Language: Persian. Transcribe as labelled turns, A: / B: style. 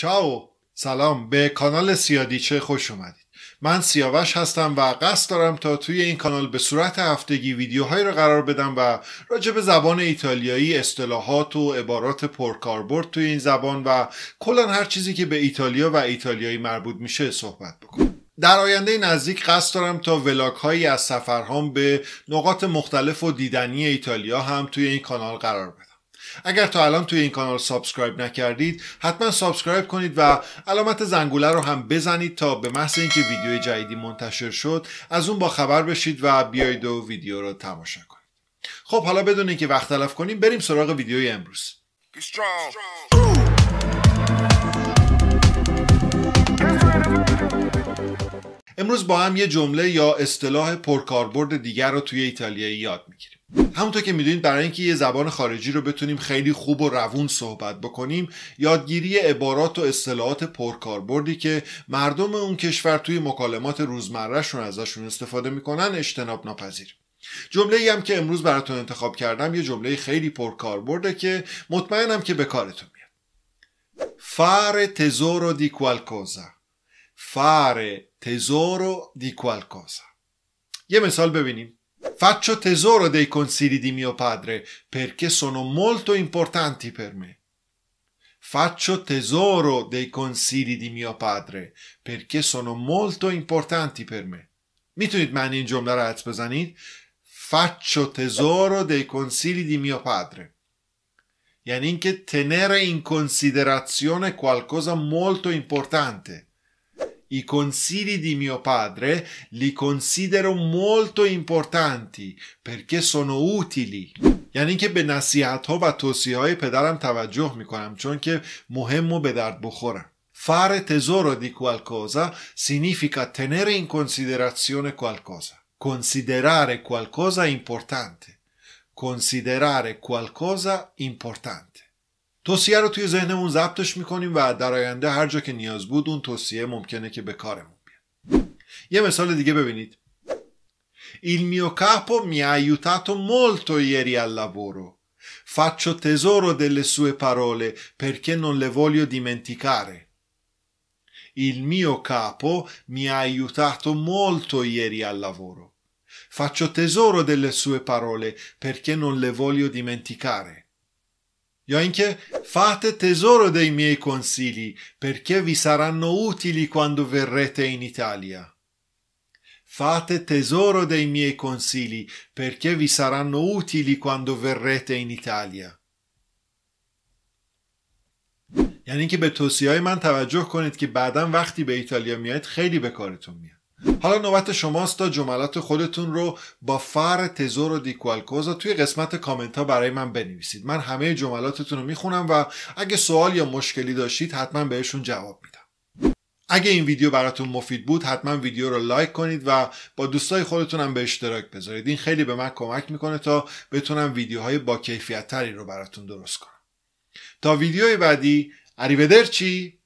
A: چاو سلام به کانال سیادیچه خوش اومدید من سیاوش هستم و قصد دارم تا توی این کانال به صورت هفتگی ویدیوهایی رو قرار بدم و راجع به زبان ایتالیایی اصطلاحات و عبارات پرکاربرد توی این زبان و کلا هر چیزی که به ایتالیا و ایتالیایی مربوط میشه صحبت بکنم در آینده نزدیک قصد دارم تا ولاگ هایی از سفرهام به نقاط مختلف و دیدنی ایتالیا هم توی این کانال قرار بدم اگر تا الان توی این کانال سابسکرایب نکردید حتما سابسکرایب کنید و علامت زنگوله رو هم بزنید تا به محض اینکه ویدیو جدیدی منتشر شد از اون با خبر بشید و بیایید و ویدیو رو تماشا کنید خب حالا بدون اینکه وقت تلف کنیم بریم سراغ ویدیوی امروز امروز با هم یه جمله یا اصطلاح پرکاربرد دیگر رو توی ایتالیایی یاد میگیریم همونطور که میدونید برای اینکه یه زبان خارجی رو بتونیم خیلی خوب و روون صحبت بکنیم یادگیری عبارات و اصطلاحات پرکاربردی که مردم اون کشور توی مکالمات روزمرهشون ازشون استفاده میکنن اجتناب ناپذیر جمله ای هم که امروز براتون انتخاب کردم یه جمله خیلی پرکاربرده که مطمئنم که به کارتون میاد فار تزورو دی کوالکوزا فار تزورو دی کوالکوزا یه مثال ببینیم Faccio tesoro dei consigli di mio padre perché sono molto importanti per me. Faccio tesoro dei consigli di mio padre perché sono molto importanti per me. Mi tudod már nincs jobban rácpozani. Faccio tesoro dei consigli di mio padre. Yani che tenere in considerazione qualcosa molto importante. I consigli di mio padre li considero molto importanti perché sono utili. یعنی که به نصیحت ها و توصیه های پدرم توجه میکنم چون که مهم و به درد بخورم. Fare tesoro di qualcosa significa tenere in considerazione qualcosa. Considerare qualcosa importante. Considerare qualcosa importante. توصیه رو توی ذهنمون ضبطش میکنیم و در آینده هر جا که نیاز بود اون توصیه ممکنه که به کارمون بیاد یه مثال دیگه ببینید Il mio capo mi ha aiutato molto ieri al lavoro. Faccio tesoro delle sue parole perché non le voglio dimenticare. Il mio capo mi ha aiutato molto ieri al lavoro. Faccio tesoro delle sue parole perché non le voglio dimenticare. o anche fate tesoro dei miei consigli, perché vi saranno utili quando verrete in Italia. Fate tesoro dei miei consigli, perché vi saranno utili quando verrete in Italia. یعنی اینکه به توصیه های من توجه کنید که بعدا وقتی به ایتالیا میاید خیلی به کارتون میاد. حالا نوبت شماست تا جملات خودتون رو با فر تزور و دیکوالکوزا توی قسمت کامنت ها برای من بنویسید من همه جملاتتون رو میخونم و اگه سوال یا مشکلی داشتید حتما بهشون جواب میدم اگه این ویدیو براتون مفید بود حتما ویدیو رو لایک کنید و با دوستای خودتون هم به اشتراک بذارید این خیلی به من کمک میکنه تا بتونم ویدیوهای با کیفیت تری رو براتون درست کنم تا ویدیوی بعدی اریودرچی